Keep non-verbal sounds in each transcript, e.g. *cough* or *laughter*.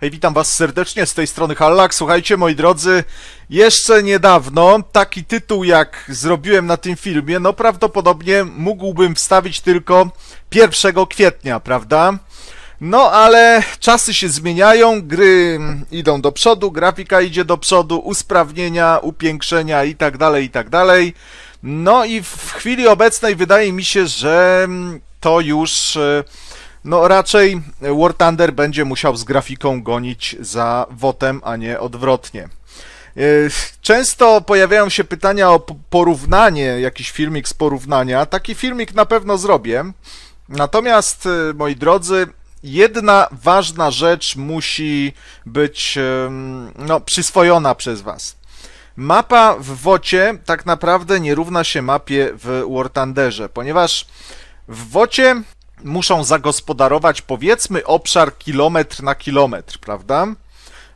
Hej, witam was serdecznie z tej strony Hallak. Słuchajcie, moi drodzy, jeszcze niedawno taki tytuł jak zrobiłem na tym filmie, no prawdopodobnie mógłbym wstawić tylko 1 kwietnia, prawda? No ale czasy się zmieniają, gry idą do przodu, grafika idzie do przodu, usprawnienia, upiększenia i tak dalej, i tak dalej. No i w chwili obecnej wydaje mi się, że to już e, no raczej War Thunder będzie musiał z grafiką gonić za wotem, a nie odwrotnie. E, często pojawiają się pytania o porównanie, jakiś filmik z porównania. Taki filmik na pewno zrobię. Natomiast, e, moi drodzy, jedna ważna rzecz musi być no, przyswojona przez Was. Mapa w Wocie tak naprawdę nie równa się mapie w War Thunderze, ponieważ w Wocie muszą zagospodarować powiedzmy obszar kilometr na kilometr, prawda?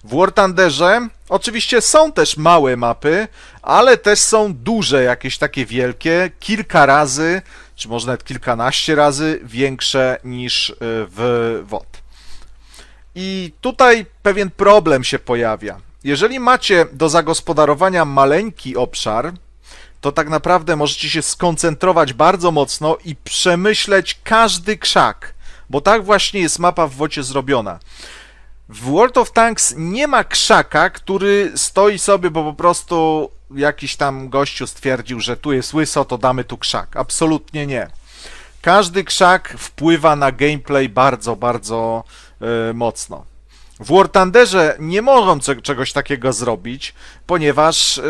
W War Thunderze oczywiście są też małe mapy, ale też są duże, jakieś takie wielkie, kilka razy, czy może nawet kilkanaście razy większe niż y, w Wot. I tutaj pewien problem się pojawia. Jeżeli macie do zagospodarowania maleńki obszar, to tak naprawdę możecie się skoncentrować bardzo mocno i przemyśleć każdy krzak, bo tak właśnie jest mapa w wocie zrobiona. W World of Tanks nie ma krzaka, który stoi sobie, bo po prostu jakiś tam gościu stwierdził, że tu jest łyso, to damy tu krzak. Absolutnie nie. Każdy krzak wpływa na gameplay bardzo, bardzo yy, mocno. W War Thunderze nie mogą czegoś takiego zrobić, ponieważ, e,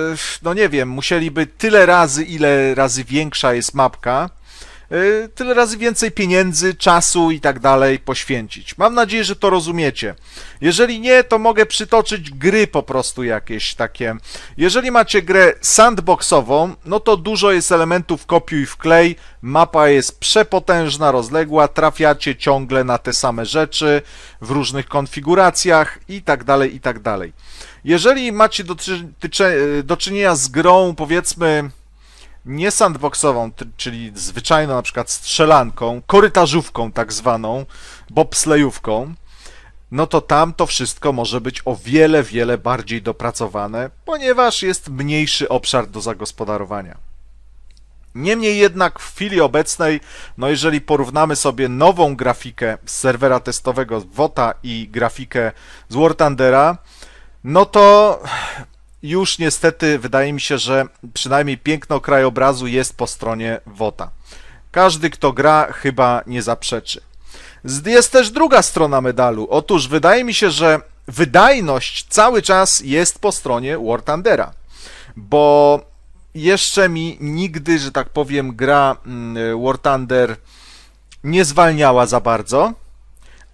no nie wiem, musieliby tyle razy, ile razy większa jest mapka, Y, tyle razy więcej pieniędzy, czasu i tak dalej poświęcić. Mam nadzieję, że to rozumiecie. Jeżeli nie, to mogę przytoczyć gry po prostu jakieś takie. Jeżeli macie grę sandboxową, no to dużo jest elementów kopiuj wklej, mapa jest przepotężna, rozległa, trafiacie ciągle na te same rzeczy w różnych konfiguracjach i tak dalej, i tak dalej. Jeżeli macie do, y, do czynienia z grą, powiedzmy, nie sandboxową, czyli zwyczajną na przykład strzelanką, korytarzówką tak zwaną, bobslejówką, no to tam to wszystko może być o wiele, wiele bardziej dopracowane, ponieważ jest mniejszy obszar do zagospodarowania. Niemniej jednak w chwili obecnej, no jeżeli porównamy sobie nową grafikę z serwera testowego WOTA i grafikę z War Thundera, no to już niestety wydaje mi się, że przynajmniej piękno krajobrazu jest po stronie WOTA. Każdy, kto gra, chyba nie zaprzeczy. Jest też druga strona medalu. Otóż wydaje mi się, że wydajność cały czas jest po stronie War Thundera, bo jeszcze mi nigdy, że tak powiem, gra mm, War Thunder nie zwalniała za bardzo.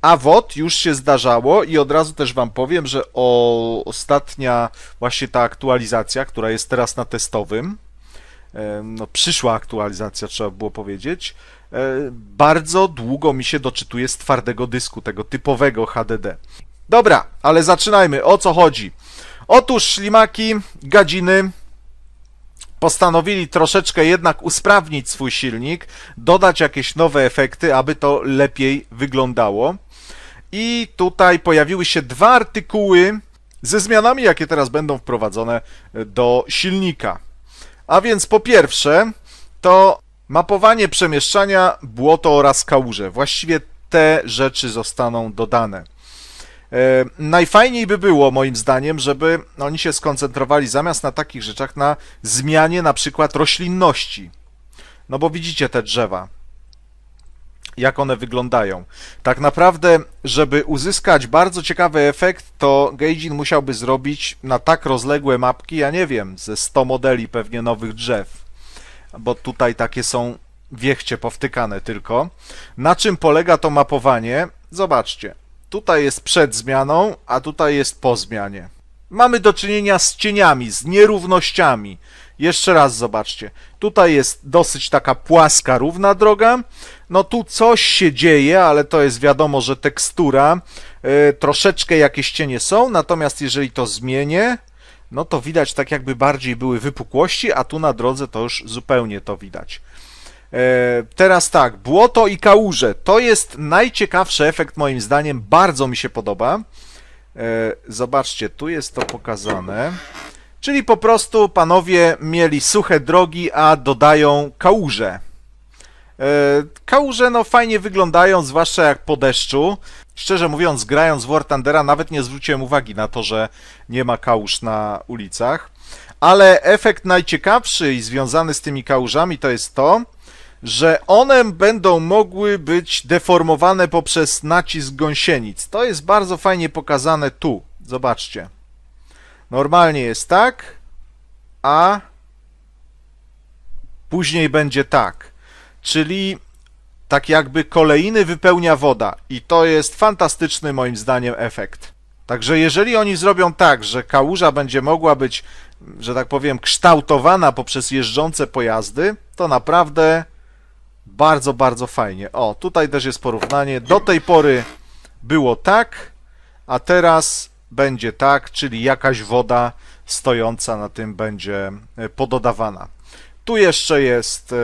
A WOT już się zdarzało i od razu też Wam powiem, że o, ostatnia właśnie ta aktualizacja, która jest teraz na testowym, e, no przyszła aktualizacja, trzeba było powiedzieć, e, bardzo długo mi się doczytuje z twardego dysku, tego typowego HDD. Dobra, ale zaczynajmy. O co chodzi? Otóż ślimaki, gadziny postanowili troszeczkę jednak usprawnić swój silnik, dodać jakieś nowe efekty, aby to lepiej wyglądało. I tutaj pojawiły się dwa artykuły ze zmianami, jakie teraz będą wprowadzone e, do silnika. A więc po pierwsze to mapowanie przemieszczania, błoto oraz kałuże. Właściwie te rzeczy zostaną dodane. E, najfajniej by było, moim zdaniem, żeby oni się skoncentrowali zamiast na takich rzeczach, na zmianie na przykład roślinności. No bo widzicie te drzewa jak one wyglądają. Tak naprawdę, żeby uzyskać bardzo ciekawy efekt, to Geijin musiałby zrobić na tak rozległe mapki, ja nie wiem, ze 100 modeli pewnie nowych drzew, bo tutaj takie są wiechcie powtykane tylko. Na czym polega to mapowanie? Zobaczcie, tutaj jest przed zmianą, a tutaj jest po zmianie. Mamy do czynienia z cieniami, z nierównościami. Jeszcze raz zobaczcie. Tutaj jest dosyć taka płaska, równa droga, no tu coś się dzieje, ale to jest wiadomo, że tekstura, e, troszeczkę jakieś cienie są, natomiast jeżeli to zmienię, no to widać tak jakby bardziej były wypukłości, a tu na drodze to już zupełnie to widać. E, teraz tak, błoto i kałuże. To jest najciekawszy efekt moim zdaniem, bardzo mi się podoba. E, zobaczcie, tu jest to pokazane. Czyli po prostu panowie mieli suche drogi, a dodają kałuże. E, kałuże no fajnie wyglądają, zwłaszcza jak po deszczu. Szczerze mówiąc, grając w War Thundera nawet nie zwróciłem uwagi na to, że nie ma kałuż na ulicach. Ale efekt najciekawszy i związany z tymi kałużami to jest to, że one będą mogły być deformowane poprzez nacisk gąsienic. To jest bardzo fajnie pokazane tu. Zobaczcie. Normalnie jest tak, a później będzie tak czyli tak jakby kolejny wypełnia woda i to jest fantastyczny moim zdaniem efekt. Także jeżeli oni zrobią tak, że kałuża będzie mogła być, że tak powiem, kształtowana poprzez jeżdżące pojazdy, to naprawdę bardzo, bardzo fajnie. O, tutaj też jest porównanie. Do tej pory było tak, a teraz będzie tak, czyli jakaś woda stojąca na tym będzie e, pododawana. Tu jeszcze jest e,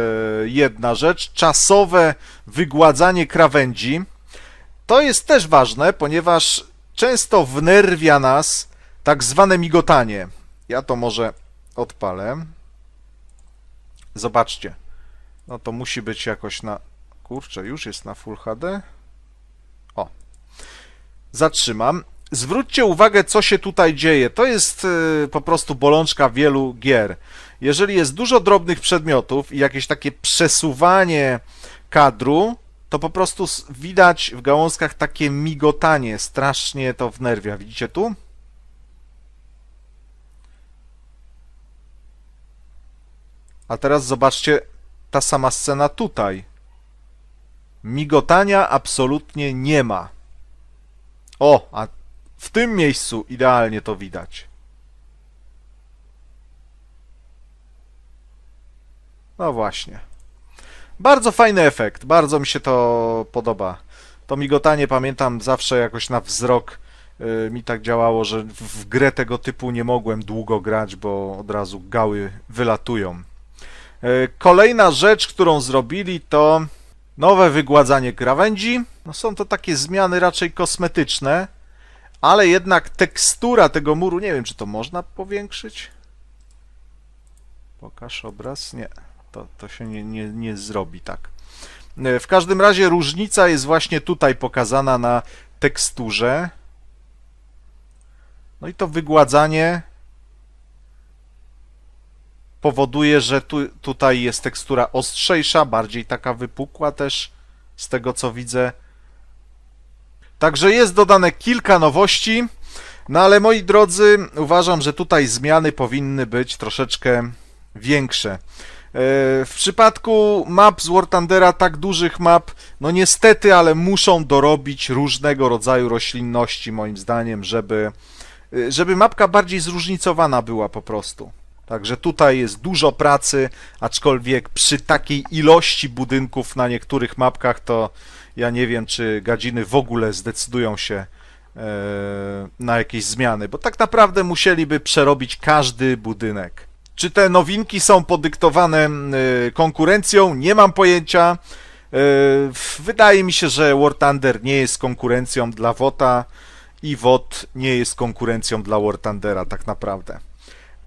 jedna rzecz, czasowe wygładzanie krawędzi. To jest też ważne, ponieważ często wnerwia nas tak zwane migotanie. Ja to może odpalę. Zobaczcie. No to musi być jakoś na... Kurczę, już jest na Full HD. O. Zatrzymam. Zwróćcie uwagę, co się tutaj dzieje. To jest e, po prostu bolączka wielu gier jeżeli jest dużo drobnych przedmiotów i jakieś takie przesuwanie kadru, to po prostu widać w gałązkach takie migotanie, strasznie to wnerwia. Widzicie tu? A teraz zobaczcie ta sama scena tutaj. Migotania absolutnie nie ma. O, a w tym miejscu idealnie to widać. No właśnie. Bardzo fajny efekt, bardzo mi się to podoba. To migotanie pamiętam zawsze jakoś na wzrok yy, mi tak działało, że w grę tego typu nie mogłem długo grać, bo od razu gały wylatują. Yy, kolejna rzecz, którą zrobili to nowe wygładzanie krawędzi. No są to takie zmiany raczej kosmetyczne, ale jednak tekstura tego muru, nie wiem czy to można powiększyć. Pokaż obraz, nie to, to się nie, nie, nie zrobi tak. E, w każdym razie różnica jest właśnie tutaj pokazana na teksturze. No i to wygładzanie powoduje, że tu, tutaj jest tekstura ostrzejsza, bardziej taka wypukła też, z tego co widzę. Także jest dodane kilka nowości, no ale moi drodzy, uważam, że tutaj zmiany powinny być troszeczkę większe. W przypadku map z War Thundera, tak dużych map, no niestety, ale muszą dorobić różnego rodzaju roślinności, moim zdaniem, żeby, żeby mapka bardziej zróżnicowana była po prostu. Także tutaj jest dużo pracy, aczkolwiek przy takiej ilości budynków na niektórych mapkach, to ja nie wiem, czy gadziny w ogóle zdecydują się e, na jakieś zmiany, bo tak naprawdę musieliby przerobić każdy budynek. Czy te nowinki są podyktowane y, konkurencją? Nie mam pojęcia. Y, wydaje mi się, że War Thunder nie jest konkurencją dla WOTA i WOT nie jest konkurencją dla War Thundera tak naprawdę.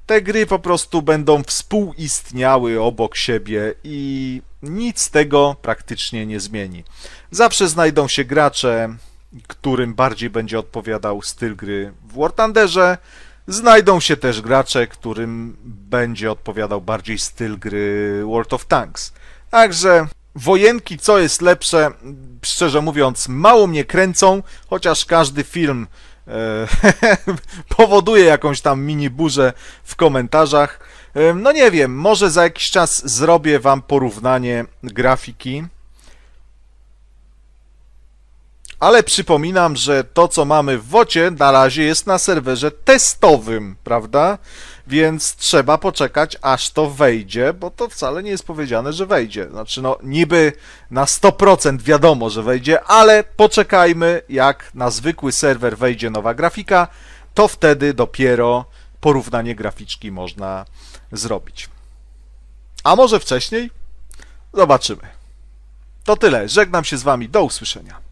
Te gry po prostu będą współistniały obok siebie i nic tego praktycznie nie zmieni. Zawsze znajdą się gracze, którym bardziej będzie odpowiadał styl gry w War Thunderze, Znajdą się też gracze, którym będzie odpowiadał bardziej styl gry World of Tanks. Także wojenki, co jest lepsze, szczerze mówiąc, mało mnie kręcą, chociaż każdy film e, *laughs* powoduje jakąś tam mini burzę w komentarzach. E, no nie wiem, może za jakiś czas zrobię Wam porównanie grafiki ale przypominam, że to co mamy w wocie na razie jest na serwerze testowym, prawda? Więc trzeba poczekać aż to wejdzie, bo to wcale nie jest powiedziane, że wejdzie. Znaczy no niby na 100% wiadomo, że wejdzie, ale poczekajmy jak na zwykły serwer wejdzie nowa grafika, to wtedy dopiero porównanie graficzki można zrobić. A może wcześniej? Zobaczymy. To tyle. Żegnam się z Wami. Do usłyszenia.